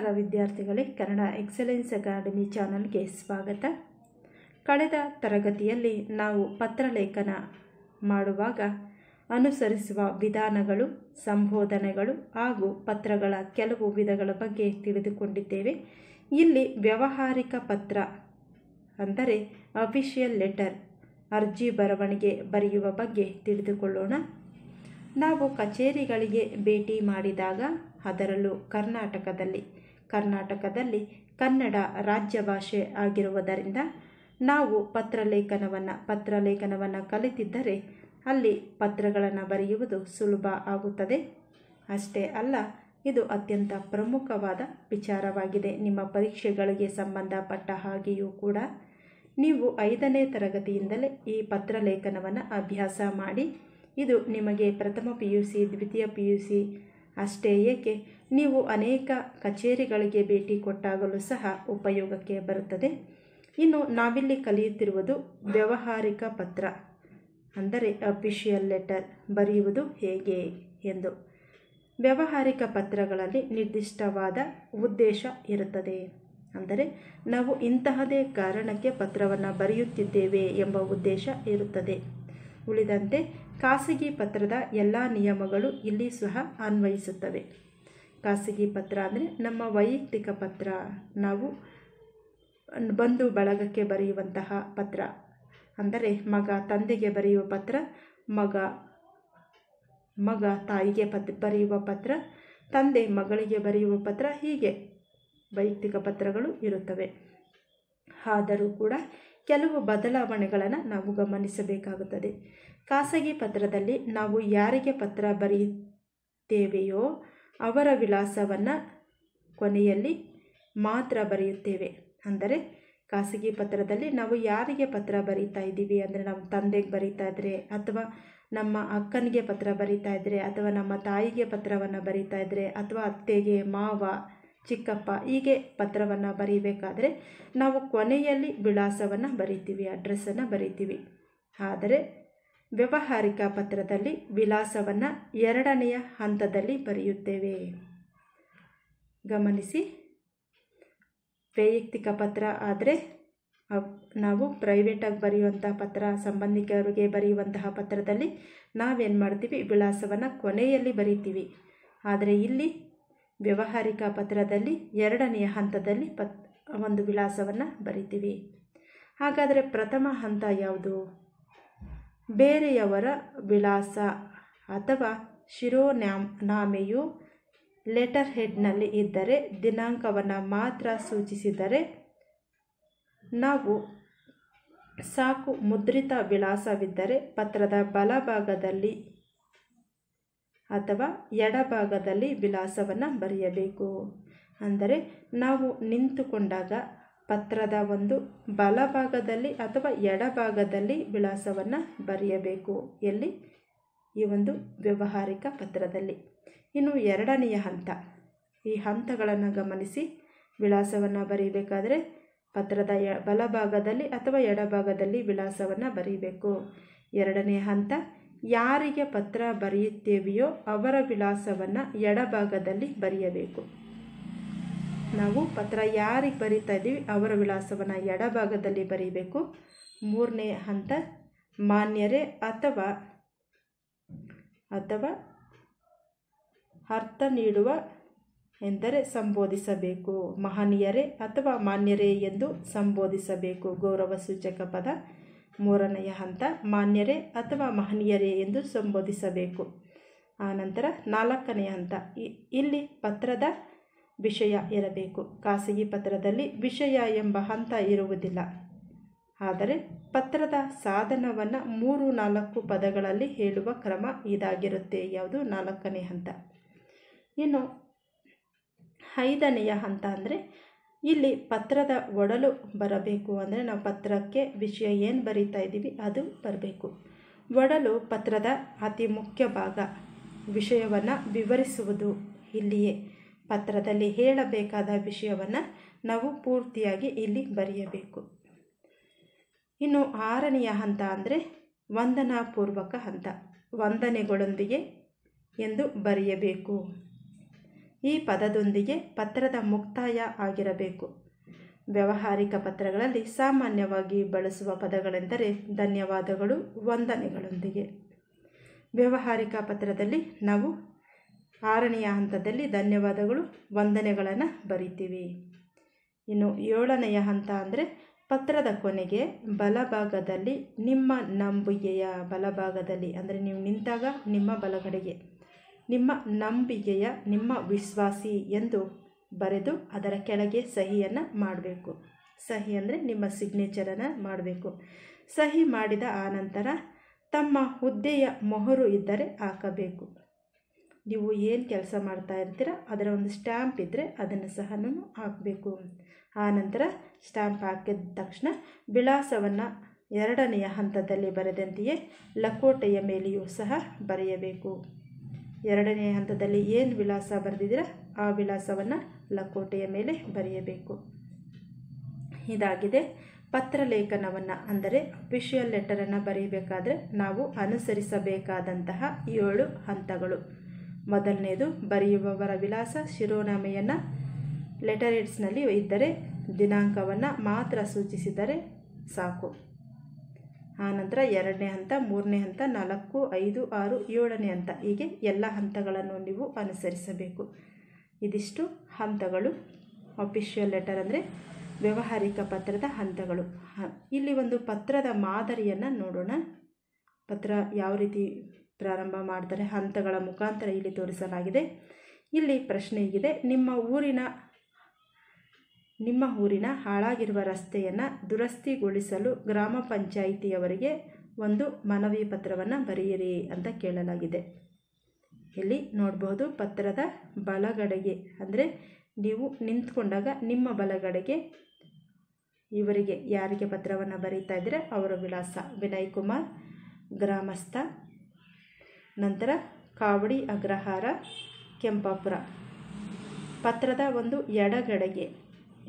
ನಮಸ್ಕಾರ ವಿದ್ಯಾರ್ಥಿಗಳೇ Kannada excellence academy ಚಾನಲ್ಗೆ ಸ್ವಾಗತ ಕಳೆದ ತರಗತಿಯಲ್ಲಿ ನಾವು ಪತ್ರಲೇಖನ ಮಾಡುವಾಗ ಅನುಸರಿಸುವ ವಿಧಾನಗಳು ಸಂಬೋಧನೆಗಳು ಹಾಗೂ ಪತ್ರಗಳ ಕೆಲವು ವಿಧಗಳ ಬಗ್ಗೆ ತಿಳಿದುಕೊಂಡಿದ್ದೇವೆ ಇಲ್ಲಿ ವ್ಯಾವಹಾರಿಕ ಪತ್ರ ಅಂದರೆ ಅಫಿಷಿಯಲ್ ಲೆಟರ್ ಅರ್ಜಿ ಬರವಣಿಗೆ ಬರೆಯುವ ಬಗ್ಗೆ ತಿಳಿದುಕೊಳ್ಳೋಣ ನಾವು ಕಚೇರಿಗಳಿಗೆ ಭೇಟಿ ಮಾಡಿದಾಗ ಅದರಲ್ಲೂ ಕರ್ನಾಟಕದಲ್ಲಿ ಕರ್ನಾಟಕದಲ್ಲಿ ಕನ್ನಡ ರಾಜ್ಯ ಭಾಷೆ ಆಗಿರುವುದರಿಂದ ನಾವು ಪತ್ರಲೇಖನವನ್ನು ಪತ್ರಲೇಖನವನ್ನು ಕಲಿತಿದ್ದರೆ ಅಲ್ಲಿ ಪತ್ರಗಳನ್ನು ಬರೆಯುವುದು ಸುಲಭ ಆಗುತ್ತದೆ ಅಷ್ಟೇ ಅಲ್ಲ ಇದು ಅತ್ಯಂತ ಪ್ರಮುಖವಾದ ವಿಚಾರವಾಗಿದೆ ನಿಮ್ಮ ಪರೀಕ್ಷೆಗಳಿಗೆ ಸಂಬಂಧಪಟ್ಟ ಹಾಗೆಯೂ ಕೂಡ ನೀವು ಐದನೇ ತರಗತಿಯಿಂದಲೇ ಈ ಪತ್ರಲೇಖನವನ್ನು ಅಭ್ಯಾಸ ಮಾಡಿ ಇದು ನಿಮಗೆ ಪ್ರಥಮ ಪಿ ಯು ಸಿ ದ್ವಿತೀಯ ಪಿ ಯು ಸಿ ಅಷ್ಟೇ ಏಕೆ ನೀವು ಅನೇಕ ಕಚೇರಿಗಳಿಗೆ ಭೇಟಿ ಕೊಟ್ಟಾಗಲೂ ಸಹ ಉಪಯೋಗಕ್ಕೆ ಬರುತ್ತದೆ ಇನ್ನು ನಾವಿಲ್ಲಿ ಕಲಿಯುತ್ತಿರುವುದು ವ್ಯವಹಾರಿಕ ಪತ್ರ ಅಂದರೆ ಅಫಿಷಿಯಲ್ ಲೆಟರ್ ಬರೆಯುವುದು ಹೇಗೆ ಎಂದು ವ್ಯವಹಾರಿಕ ಪತ್ರಗಳಲ್ಲಿ ನಿರ್ದಿಷ್ಟವಾದ ಉದ್ದೇಶ ಇರುತ್ತದೆ ಅಂದರೆ ನಾವು ಇಂತಹದೇ ಕಾರಣಕ್ಕೆ ಪತ್ರವನ್ನು ಬರೆಯುತ್ತಿದ್ದೇವೆ ಎಂಬ ಉದ್ದೇಶ ಇರುತ್ತದೆ ಉಳಿದಂತೆ ಖಾಸಗಿ ಪತ್ರದ ಎಲ್ಲ ನಿಯಮಗಳು ಇಲ್ಲಿ ಸಹ ಅನ್ವಯಿಸುತ್ತವೆ ಖಾಸಗಿ ಪತ್ರ ಅಂದರೆ ನಮ್ಮ ವೈಯಕ್ತಿಕ ಪತ್ರ ನಾವು ಬಂಧು ಬಳಗಕ್ಕೆ ಬರೆಯುವಂತಹ ಪತ್ರ ಅಂದರೆ ಮಗ ತಂದೆಗೆ ಬರೆಯುವ ಪತ್ರ ಮಗ ಮಗ ತಾಯಿಗೆ ಪತ್ ಬರೆಯುವ ಪತ್ರ ತಂದೆ ಮಗಳಿಗೆ ಬರೆಯುವ ಪತ್ರ ಹೀಗೆ ವೈಯಕ್ತಿಕ ಪತ್ರಗಳು ಇರುತ್ತವೆ ಆದರೂ ಕೂಡ ಕೆಲವು ಬದಲಾವಣೆಗಳನ್ನು ನಾವು ಗಮನಿಸಬೇಕಾಗುತ್ತದೆ ಖಾಸಗಿ ಪತ್ರದಲ್ಲಿ ನಾವು ಯಾರಿಗೆ ಪತ್ರ ಬರೆಯುತ್ತೇವೆಯೋ ಅವರ ವಿಳಾಸವನ್ನು ಕೊನೆಯಲ್ಲಿ ಮಾತ್ರ ಬರೆಯುತ್ತೇವೆ ಅಂದರೆ ಖಾಸಗಿ ಪತ್ರದಲ್ಲಿ ನಾವು ಯಾರಿಗೆ ಪತ್ರ ಬರೀತಾ ಇದ್ದೀವಿ ಅಂದರೆ ನಮ್ಮ ತಂದೆಗೆ ಬರೀತಾ ಇದ್ದರೆ ಅಥವಾ ನಮ್ಮ ಅಕ್ಕನಿಗೆ ಪತ್ರ ಬರೀತಾ ಇದ್ದರೆ ಅಥವಾ ನಮ್ಮ ತಾಯಿಗೆ ಪತ್ರವನ್ನು ಬರೀತಾ ಇದ್ದರೆ ಅಥವಾ ಅತ್ತೆಗೆ ಮಾವ ಚಿಕ್ಕಪ್ಪ ಹೀಗೆ ಪತ್ರವನ್ನು ಬರೀಬೇಕಾದರೆ ನಾವು ಕೊನೆಯಲ್ಲಿ ವಿಳಾಸವನ್ನು ಬರಿತೀವಿ ಅಡ್ರೆಸ್ಸನ್ನು ಬರಿತೀವಿ ಆದರೆ ವ್ಯವಹಾರಿಕ ಪತ್ರದಲ್ಲಿ ವಿಳಾಸವನ್ನು ಎರಡನೆಯ ಹಂತದಲ್ಲಿ ಬರೆಯುತ್ತೇವೆ ಗಮನಿಸಿ ವೈಯಕ್ತಿಕ ಪತ್ರ ಆದರೆ ನಾವು ಪ್ರೈವೇಟಾಗಿ ಬರೆಯುವಂತಹ ಪತ್ರ ಸಂಬಂಧಿಕರಿಗೆ ಬರೆಯುವಂತಹ ಪತ್ರದಲ್ಲಿ ನಾವೇನು ಮಾಡ್ತೀವಿ ವಿಳಾಸವನ್ನು ಕೊನೆಯಲ್ಲಿ ಬರಿತೀವಿ ಆದರೆ ಇಲ್ಲಿ ವ್ಯವಹಾರಿಕ ಪತ್ರದಲ್ಲಿ ಎರಡನೆಯ ಹಂತದಲ್ಲಿ ಪತ್ ಒಂದು ವಿಳಾಸವನ್ನು ಬರಿತೀವಿ ಹಾಗಾದರೆ ಪ್ರಥಮ ಹಂತ ಯಾವುದು ಬೇರೆಯವರ ವಿಳಾಸ ಅಥವಾ ಶಿರೋನಾಮ್ ನಾಮೆಯು ಲೆಟರ್ ಹೆಡ್ನಲ್ಲಿ ಇದ್ದರೆ ದಿನಾಂಕವನ್ನು ಮಾತ್ರ ಸೂಚಿಸಿದರೆ ನಾವು ಸಾಕು ಮುದ್ರಿತ ವಿಳಾಸವಿದ್ದರೆ ಪತ್ರದ ಬಲಭಾಗದಲ್ಲಿ ಅಥವಾ ಎಡಭಾಗದಲ್ಲಿ ವಿಳಾಸವನ್ನು ಬರೆಯಬೇಕು ಅಂದರೆ ನಾವು ನಿಂತುಕೊಂಡಾಗ ಪತ್ರದ ಒಂದು ಬಲಭಾಗದಲ್ಲಿ ಅಥವಾ ಎಡಭಾಗದಲ್ಲಿ ವಿಳಾಸವನ್ನು ಬರೆಯಬೇಕು ಎಲ್ಲಿ ಈ ಒಂದು ವ್ಯವಹಾರಿಕ ಪತ್ರದಲ್ಲಿ ಇನ್ನು ಎರಡನೆಯ ಹಂತ ಈ ಹಂತಗಳನ್ನು ಗಮನಿಸಿ ವಿಳಾಸವನ್ನು ಬರೀಬೇಕಾದರೆ ಪತ್ರದ ಎ ಬಲಭಾಗದಲ್ಲಿ ಅಥವಾ ಎಡಭಾಗದಲ್ಲಿ ವಿಳಾಸವನ್ನು ಬರೀಬೇಕು ಎರಡನೇ ಹಂತ ಯಾರಿಗೆ ಪತ್ರ ಬರೆಯುತ್ತೇವೆಯೋ ಅವರ ವಿಳಾಸವನ್ನು ಎಡಭಾಗದಲ್ಲಿ ಬರೆಯಬೇಕು ನಾವು ಪತ್ರ ಯಾರಿಗೆ ಬರೀತಾ ಇದ್ದೀವಿ ಅವರ ವಿಳಾಸವನ್ನು ಎಡಭಾಗದಲ್ಲಿ ಬರೀಬೇಕು ಮೂರನೇ ಹಂತ ಮಾನ್ಯರೇ ಅಥವಾ ಅಥವಾ ಅರ್ಥ ನೀಡುವ ಎಂದರೆ ಸಂಬೋಧಿಸಬೇಕು ಮಹನೀಯರೇ ಅಥವಾ ಮಾನ್ಯರೇ ಎಂದು ಸಂಬೋಧಿಸಬೇಕು ಗೌರವ ಸೂಚಕ ಪದ ಮೂರನೆಯ ಹಂತ ಮಾನ್ಯರೇ ಅಥವಾ ಮಹನೀಯರೇ ಎಂದು ಸಂಬೋಧಿಸಬೇಕು ಆನಂತರ ನಾಲ್ಕನೆಯ ಹಂತ ಇಲ್ಲಿ ಪತ್ರದ ವಿಷಯ ಇರಬೇಕು ಖಾಸಗಿ ಪತ್ರದಲ್ಲಿ ವಿಷಯ ಎಂಬ ಹಂತ ಇರುವುದಿಲ್ಲ ಆದರೆ ಪತ್ರದ ಸಾಧನವನ್ನು ಮೂರು ನಾಲ್ಕು ಪದಗಳಲ್ಲಿ ಹೇಳುವ ಕ್ರಮ ಇದಾಗಿರುತ್ತೆ ಯಾವುದು ನಾಲ್ಕನೇ ಹಂತ ಇನ್ನು ಐದನೆಯ ಹಂತ ಅಂದರೆ ಇಲ್ಲಿ ಪತ್ರದ ಒಡಲು ಬರಬೇಕು ಅಂದರೆ ನಾವು ಪತ್ರಕ್ಕೆ ವಿಷಯ ಏನು ಬರಿತಾ ಇದ್ದೀವಿ ಅದು ಬರಬೇಕು ಒಡಲು ಪತ್ರದ ಅತಿ ಮುಖ್ಯ ಭಾಗ ವಿಷಯವನ್ನು ವಿವರಿಸುವುದು ಇಲ್ಲಿಯೇ ಪತ್ರದಲ್ಲಿ ಹೇಳಬೇಕಾದ ವಿಷಯವನ್ನು ನಾವು ಪೂರ್ತಿಯಾಗಿ ಇಲ್ಲಿ ಬರೆಯಬೇಕು ಇನ್ನು ಆರನೆಯ ಹಂತ ಅಂದರೆ ವಂದನಾಪೂರ್ವಕ ಹಂತ ವಂದನೆಗಳೊಂದಿಗೆ ಎಂದು ಬರೆಯಬೇಕು ಈ ಪದದೊಂದಿಗೆ ಪತ್ರದ ಮುಕ್ತಾಯ ಆಗಿರಬೇಕು ವ್ಯವಹಾರಿಕ ಪತ್ರಗಳಲ್ಲಿ ಸಾಮಾನ್ಯವಾಗಿ ಬಳಸುವ ಪದಗಳೆಂದರೆ ಧನ್ಯವಾದಗಳು ವಂದನೆಗಳೊಂದಿಗೆ ವ್ಯವಹಾರಿಕ ಪತ್ರದಲ್ಲಿ ನಾವು ಆರನೆಯ ಹಂತದಲ್ಲಿ ಧನ್ಯವಾದಗಳು ವಂದನೆಗಳನ್ನು ಬರಿತೀವಿ ಇನ್ನು ಏಳನೆಯ ಹಂತ ಅಂದರೆ ಪತ್ರದ ಕೊನೆಗೆ ಬಲಭಾಗದಲ್ಲಿ ನಿಮ್ಮ ನಂಬುಗೆಯ ಬಲಭಾಗದಲ್ಲಿ ಅಂದರೆ ನೀವು ನಿಂತಾಗ ನಿಮ್ಮ ಬಲಗಡೆಗೆ ನಿಮ್ಮ ನಂಬಿಕೆಯ ನಿಮ್ಮ ವಿಶ್ವಾಸಿ ಎಂದು ಬರೆದು ಅದರ ಕೆಳಗೆ ಸಹಿಯನ್ನು ಮಾಡಬೇಕು ಸಹಿ ಅಂದರೆ ನಿಮ್ಮ ಸಿಗ್ನೇಚರನ್ನು ಮಾಡಬೇಕು ಸಹಿ ಮಾಡಿದ ಆನಂತರ ತಮ್ಮ ಹುದ್ದೆಯ ಮೊಹರು ಇದ್ದರೆ ಹಾಕಬೇಕು ನೀವು ಏನು ಕೆಲಸ ಮಾಡ್ತಾ ಇರ್ತೀರ ಅದರ ಒಂದು ಸ್ಟ್ಯಾಂಪ್ ಇದ್ದರೆ ಅದನ್ನು ಸಹ ಹಾಕಬೇಕು ಆನಂತರ ಸ್ಟ್ಯಾಂಪ್ ಹಾಕಿದ ತಕ್ಷಣ ವಿಳಾಸವನ್ನು ಎರಡನೆಯ ಹಂತದಲ್ಲಿ ಬರೆದಂತೆಯೇ ಲಕೋಟೆಯ ಮೇಲೆಯೂ ಸಹ ಬರೆಯಬೇಕು ಎರಡನೇ ಹಂತದಲ್ಲಿ ಏನು ವಿಳಾಸ ಬರೆದಿದ್ದೀರ ಆ ವಿಳಾಸವನ್ನು ಲಕೋಟೆಯ ಮೇಲೆ ಬರೆಯಬೇಕು ಇದಾಗಿದೆ ಪತ್ರ ಲೇಖನವನ್ನು ಅಂದರೆ ಅಫಿಷಿಯಲ್ ಲೆಟರನ್ನು ಬರೆಯಬೇಕಾದ್ರೆ ನಾವು ಅನುಸರಿಸಬೇಕಾದಂತಹ ಏಳು ಹಂತಗಳು ಮೊದಲನೇದು ಬರೆಯುವವರ ವಿಳಾಸ ಶಿರೋನಾಮೆಯನ್ನು ಲೆಟರ್ ಹೆಡ್ಸ್ನಲ್ಲಿ ಇದ್ದರೆ ದಿನಾಂಕವನ್ನು ಮಾತ್ರ ಸೂಚಿಸಿದರೆ ಸಾಕು ಆನಂತರ ಎರಡನೇ ಹಂತ ಮೂರನೇ ಹಂತ ನಾಲ್ಕು ಐದು ಆರು ಏಳನೇ ಹಂತ ಹೀಗೆ ಎಲ್ಲ ಹಂತಗಳನ್ನು ನೀವು ಅನುಸರಿಸಬೇಕು ಇದಿಷ್ಟು ಹಂತಗಳು ಅಫಿಷಿಯಲ್ ಲೆಟರ್ ಅಂದರೆ ವ್ಯವಹಾರಿಕ ಪತ್ರದ ಹಂತಗಳು ಇಲ್ಲಿ ಒಂದು ಪತ್ರದ ಮಾದರಿಯನ್ನು ನೋಡೋಣ ಪತ್ರ ಯಾವ ರೀತಿ ಪ್ರಾರಂಭ ಮಾಡ್ತಾರೆ ಹಂತಗಳ ಮುಖಾಂತರ ಇಲ್ಲಿ ತೋರಿಸಲಾಗಿದೆ ಇಲ್ಲಿ ಪ್ರಶ್ನೆ ಹೀಗಿದೆ ನಿಮ್ಮ ಊರಿನ ನಿಮ್ಮ ಊರಿನ ಹಾಳಾಗಿರುವ ರಸ್ತೆಯನ್ನು ದುರಸ್ತಿಗೊಳಿಸಲು ಗ್ರಾಮ ಪಂಚಾಯಿತಿಯವರಿಗೆ ಒಂದು ಮನವಿ ಪತ್ರವನ್ನು ಬರೆಯಿರಿ ಅಂತ ಕೇಳಲಾಗಿದೆ ಇಲ್ಲಿ ನೋಡಬಹುದು ಪತ್ರದ ಬಲಗಡೆಗೆ ಅಂದರೆ ನೀವು ನಿಂತ್ಕೊಂಡಾಗ ನಿಮ್ಮ ಬಲಗಡೆಗೆ ಇವರಿಗೆ ಯಾರಿಗೆ ಪತ್ರವನ್ನು ಬರೀತಾ ಇದ್ದರೆ ಅವರ ವಿಳಾಸ ವಿನಯ್ ಕುಮಾರ್ ಗ್ರಾಮಸ್ಥ ನಂತರ ಕಾವಡಿ ಅಗ್ರಹಾರ ಕೆಂಪಾಪುರ ಪತ್ರದ ಒಂದು ಎಡಗಡೆಗೆ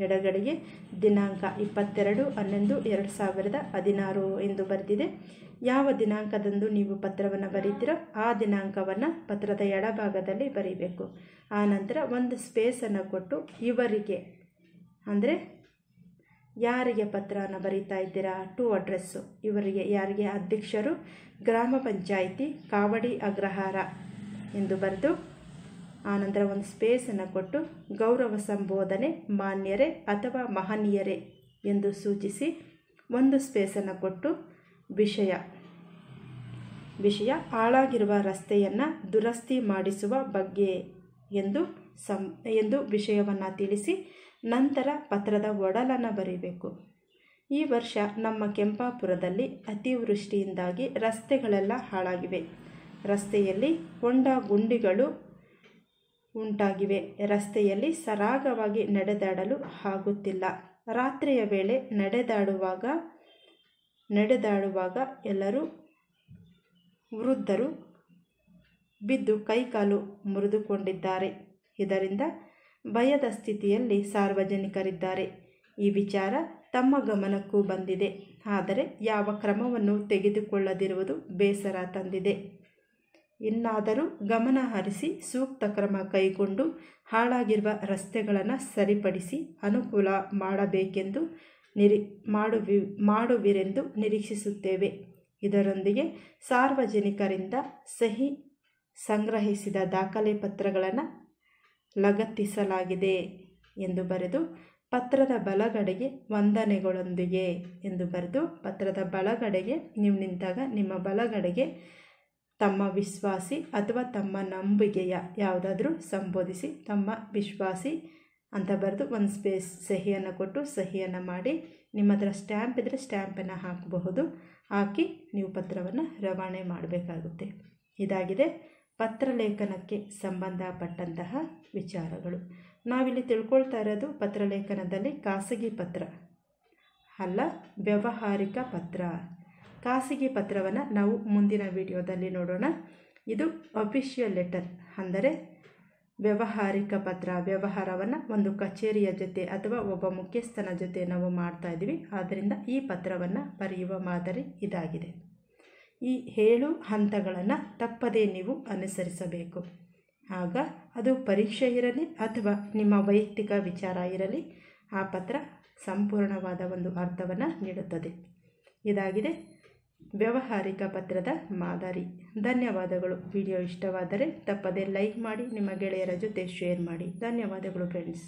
ಎಡಗಡೆಗೆ ದಿನಾಂಕ ಇಪ್ಪತ್ತೆರಡು ಹನ್ನೊಂದು ಎರಡು ಸಾವಿರದ ಹದಿನಾರು ಎಂದು ಬರೆದಿದೆ ಯಾವ ದಿನಾಂಕದಂದು ನೀವು ಪತ್ರವನ್ನು ಬರೀತೀರೋ ಆ ದಿನಾಂಕವನ್ನು ಪತ್ರದ ಎಡಭಾಗದಲ್ಲಿ ಬರೀಬೇಕು ಆ ನಂತರ ಒಂದು ಸ್ಪೇಸನ್ನು ಕೊಟ್ಟು ಇವರಿಗೆ ಅಂದರೆ ಯಾರಿಗೆ ಪತ್ರವನ್ನು ಬರೀತಾ ಇದ್ದೀರಾ ಟು ಅಡ್ರೆಸ್ಸು ಇವರಿಗೆ ಯಾರಿಗೆ ಅಧ್ಯಕ್ಷರು ಗ್ರಾಮ ಪಂಚಾಯಿತಿ ಕಾವಡಿ ಅಗ್ರಹಾರ ಎಂದು ಬರೆದು ಆನಂತರ ಒಂದು ಸ್ಪೇಸನ್ನು ಕೊಟ್ಟು ಗೌರವ ಸಂಬೋಧನೆ ಮಾನ್ಯರೇ ಅಥವಾ ಮಹನೀಯರೇ ಎಂದು ಸೂಚಿಸಿ ಒಂದು ಸ್ಪೇಸನ್ನು ಕೊಟ್ಟು ವಿಷಯ ವಿಷಯ ಹಾಳಾಗಿರುವ ರಸ್ತೆಯನ್ನು ದುರಸ್ತಿ ಮಾಡಿಸುವ ಬಗ್ಗೆ ಎಂದು ಸಂ ಎಂದು ವಿಷಯವನ್ನು ತಿಳಿಸಿ ನಂತರ ಪತ್ರದ ಒಡಲನ್ನು ಬರೀಬೇಕು ಈ ವರ್ಷ ನಮ್ಮ ಕೆಂಪಾಪುರದಲ್ಲಿ ಅತಿವೃಷ್ಟಿಯಿಂದಾಗಿ ರಸ್ತೆಗಳೆಲ್ಲ ಹಾಳಾಗಿವೆ ರಸ್ತೆಯಲ್ಲಿ ಹೊಂಡ ಗುಂಡಿಗಳು ಉಂಟಾಗಿವೆ ರಸ್ತೆಯಲ್ಲಿ ಸರಾಗವಾಗಿ ನಡೆದಾಡಲು ಆಗುತ್ತಿಲ್ಲ ರಾತ್ರಿಯ ವೇಳೆ ನಡೆದಾಡುವಾಗ ನಡೆದಾಡುವಾಗ ಎಲ್ಲರೂ ವೃದ್ಧರು ಬಿದ್ದು ಕೈಕಾಲು ಮುರಿದುಕೊಂಡಿದ್ದಾರೆ ಇದರಿಂದ ಭಯದ ಸ್ಥಿತಿಯಲ್ಲಿ ಸಾರ್ವಜನಿಕರಿದ್ದಾರೆ ಈ ವಿಚಾರ ತಮ್ಮ ಗಮನಕ್ಕೂ ಬಂದಿದೆ ಆದರೆ ಯಾವ ಕ್ರಮವನ್ನು ತೆಗೆದುಕೊಳ್ಳದಿರುವುದು ಬೇಸರ ತಂದಿದೆ ಇನ್ನಾದರೂ ಗಮನ ಹರಿಸಿ ಸೂಕ್ತ ಕ್ರಮ ಕೈಗೊಂಡು ಹಾಳಾಗಿರುವ ರಸ್ತೆಗಳನ್ನು ಸರಿಪಡಿಸಿ ಅನುಕೂಲ ಮಾಡಬೇಕೆಂದು ನಿರಿ ಮಾಡುವಿ ಮಾಡುವಿರೆಂದು ನಿರೀಕ್ಷಿಸುತ್ತೇವೆ ಇದರೊಂದಿಗೆ ಸಾರ್ವಜನಿಕರಿಂದ ಸಹಿ ಸಂಗ್ರಹಿಸಿದ ದಾಖಲೆ ಪತ್ರಗಳನ್ನು ಲಗತ್ತಿಸಲಾಗಿದೆ ಎಂದು ಬರೆದು ಪತ್ರದ ಬಲಗಡೆಗೆ ವಂದನೆಗಳೊಂದಿಗೆ ಎಂದು ಬರೆದು ಪತ್ರದ ಬಲಗಡೆಗೆ ನೀವು ನಿಂತಾಗ ನಿಮ್ಮ ಬಲಗಡೆಗೆ ತಮ್ಮ ವಿಶ್ವಾಸಿ ಅಥವಾ ತಮ್ಮ ನಂಬಿಕೆಯ ಯಾವುದಾದ್ರೂ ಸಂಬೋಧಿಸಿ ತಮ್ಮ ವಿಶ್ವಾಸಿ ಅಂತ ಬರೆದು ಒಂದು ಸ್ಪೇಸ್ ಸಹಿಯನ್ನು ಕೊಟ್ಟು ಸಹಿಯನ್ನು ಮಾಡಿ ನಿಮ್ಮ ಹತ್ರ ಸ್ಟ್ಯಾಂಪ್ ಇದ್ದರೆ ಸ್ಟ್ಯಾಂಪನ್ನು ಹಾಕಬಹುದು ಹಾಕಿ ನೀವು ಪತ್ರವನ್ನು ರವಾನೆ ಮಾಡಬೇಕಾಗುತ್ತೆ ಇದಾಗಿದೆ ಪತ್ರಲೇಖನಕ್ಕೆ ಸಂಬಂಧಪಟ್ಟಂತಹ ವಿಚಾರಗಳು ನಾವಿಲ್ಲಿ ತಿಳ್ಕೊಳ್ತಾ ಇರೋದು ಪತ್ರಲೇಖನದಲ್ಲಿ ಖಾಸಗಿ ಪತ್ರ ಅಲ್ಲ ವ್ಯವಹಾರಿಕ ಪತ್ರ ಖಾಸಗಿ ಪತ್ರವನ್ನು ನಾವು ಮುಂದಿನ ವಿಡಿಯೋದಲ್ಲಿ ನೋಡೋಣ ಇದು ಅಫಿಷಿಯಲ್ ಲೆಟರ್ ಅಂದರೆ ವ್ಯವಹಾರಿಕ ಪತ್ರ ವ್ಯವಹಾರವನ್ನು ಒಂದು ಕಚೇರಿಯ ಜೊತೆ ಅಥವಾ ಒಬ್ಬ ಮುಖ್ಯಸ್ಥನ ಜೊತೆ ನಾವು ಮಾಡ್ತಾ ಇದ್ದೀವಿ ಆದ್ದರಿಂದ ಈ ಪತ್ರವನ್ನು ಬರೆಯುವ ಮಾದರಿ ಇದಾಗಿದೆ ಈ ಏಳು ಹಂತಗಳನ್ನು ತಪ್ಪದೇ ನೀವು ಅನುಸರಿಸಬೇಕು ಆಗ ಅದು ಪರೀಕ್ಷೆ ಇರಲಿ ಅಥವಾ ನಿಮ್ಮ ವೈಯಕ್ತಿಕ ವಿಚಾರ ಇರಲಿ ಆ ಪತ್ರ ಸಂಪೂರ್ಣವಾದ ಒಂದು ಅರ್ಥವನ್ನು ನೀಡುತ್ತದೆ ಇದಾಗಿದೆ ವ್ಯಾವಹಾರಿಕ ಪತ್ರದ ಮಾದರಿ ಧನ್ಯವಾದಗಳು ವಿಡಿಯೋ ಇಷ್ಟವಾದರೆ ತಪ್ಪದೇ ಲೈಕ್ ಮಾಡಿ ನಿಮ್ಮ ಗೆಳೆಯರ ಜೊತೆ ಶೇರ್ ಮಾಡಿ ಧನ್ಯವಾದಗಳು ಫ್ರೆಂಡ್ಸ್